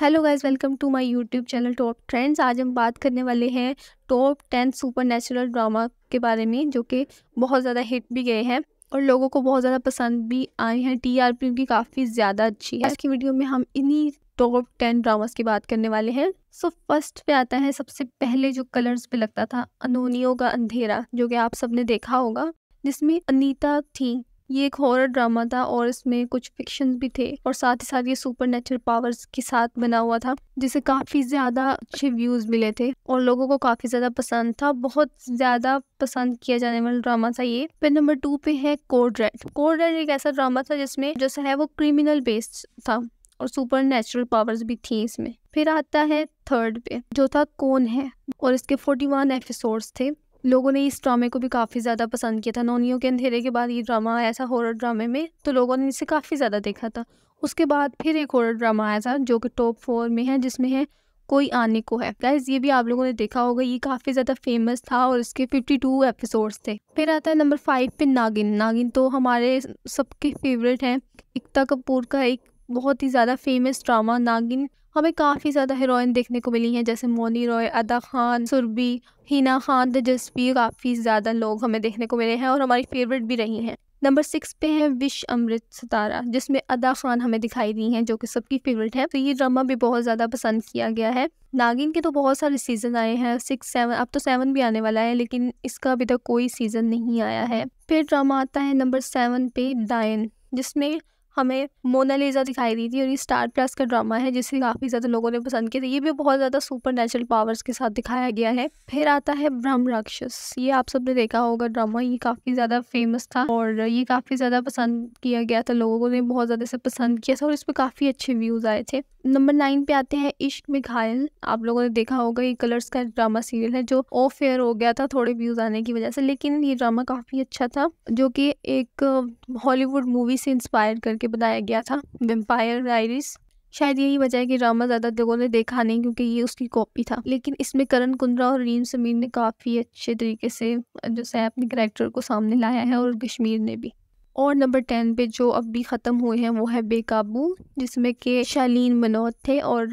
hello guys welcome to my YouTube channel top trends आज हम बात करने वाले हैं top ten supernatural drama के बारे में जो कि बहुत ज़्यादा हिट भी गए हैं और लोगों को बहुत ज़्यादा पसंद भी आए हैं टी आर पी उनकी काफ़ी ज़्यादा अच्छी है आज की वीडियो में हम इन्हीं टॉप टेन ड्रामास की बात करने वाले हैं सो so, फर्स्ट पे आता है सबसे पहले जो कलर्स पे लगता था अनोनियो का अंधेरा जो कि आप सबने देखा होगा जिसमें अनीता थी ये एक हॉरर ड्रामा था और इसमें कुछ फिक्शन भी थे और साथ ही साथ ये सुपर नेचुरल पावर्स के साथ बना हुआ था जिसे काफ़ी ज़्यादा अच्छे व्यूज़ मिले थे और लोगों को काफ़ी ज़्यादा पसंद था बहुत ज़्यादा पसंद किया जाने वाला ड्रामा था ये फिर नंबर टू पे है कोड रेड कोड रेड एक ऐसा ड्रामा था जिसमें जो है वो क्रिमिनल बेस्ड था और सुपर नेचुरल पावर्स भी थी इसमें फिर आता है थर्ड पे जो था कौन है और इसके 41 एपिसोड्स थे लोगों ने इस ड्रामे को भी काफ़ी ज़्यादा पसंद किया था नोनियों के अंधेरे के बाद ये ड्रामा आया था हॉरर ड्रामे में तो लोगों ने इसे काफ़ी ज़्यादा देखा था उसके बाद फिर एक हॉरर ड्रामा आया था जो कि टॉप फोर में है जिसमें है कोई आने को है गाइज ये भी आप लोगों ने देखा होगा ये काफ़ी ज़्यादा फेमस था और इसके 52 एपिसोड्स थे फिर आता है नंबर फाइव पे नागिन नागिन तो हमारे सबके फेवरेट हैं एकता कपूर का एक बहुत ही ज़्यादा फेमस ड्रामा नागिन हमें काफ़ी ज़्यादा हीरोइन देखने को मिली हैं जैसे मोनी रॉय अदा खान सुरभि हिना खान तेजस्वी काफ़ी ज़्यादा लोग हमें देखने को मिले हैं और हमारी फेवरेट भी रही हैं नंबर सिक्स पे है विश अमृत सितारा जिसमें अदा खान हमें दिखाई दी हैं जो कि सबकी फेवरेट है तो ये ड्रामा भी बहुत ज़्यादा पसंद किया गया है नागिन के तो बहुत सारे सीज़न आए हैं सिक्स सेवन अब तो सेवन भी आने वाला है लेकिन इसका अभी तक कोई सीज़न नहीं आया है फिर ड्रामा आता है नंबर सेवन पे डायन जिसमें हमें मोनालिजा दिखाई दी थी और ये स्टार प्लस का ड्रामा है जिसे काफ़ी ज़्यादा लोगों ने पसंद किया था ये भी बहुत ज़्यादा सुपर नेचुरल पावर्स के साथ दिखाया गया है फिर आता है ब्रह्म राक्षस ये आप सबने देखा होगा ड्रामा ये काफ़ी ज़्यादा फेमस था और ये काफ़ी ज़्यादा पसंद किया गया था लोगों ने बहुत ज़्यादा इसे पसंद किया था और इस पर काफ़ी अच्छे व्यूज़ आए थे नंबर नाइन पे आते हैं इश्क में घायल आप लोगों ने देखा होगा ये कलर्स का ड्रामा सीरियल है जो ऑफ एयर हो गया था थोड़े व्यूज़ आने की वजह से लेकिन ये ड्रामा काफ़ी अच्छा था जो कि एक हॉलीवुड मूवी से इंस्पायर करके करके बनाया गया था वेम्पायर डायरीज शायद यही वजह है कि ड्रामा ज़्यादा लोगों ने देखा नहीं क्योंकि ये उसकी कॉपी था लेकिन इसमें करण कुंद्रा और रीम समीर ने काफ़ी अच्छे तरीके से जो है अपने करेक्टर को सामने लाया है और कश्मीर ने भी और नंबर टेन पे जो अब भी ख़त्म हुए हैं वो है बेकाबू जिसमें के शालीन मनोहत थे और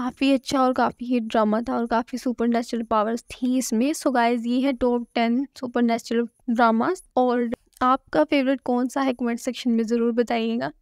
काफ़ी अच्छा और काफ़ी हिट ड्रामा था और काफ़ी सुपर पावर्स थी इसमें सो गाइज ये है टॉप टेन सुपर ड्रामास और आपका फेवरेट कौन सा है कमेंट सेक्शन में ज़रूर बताइएगा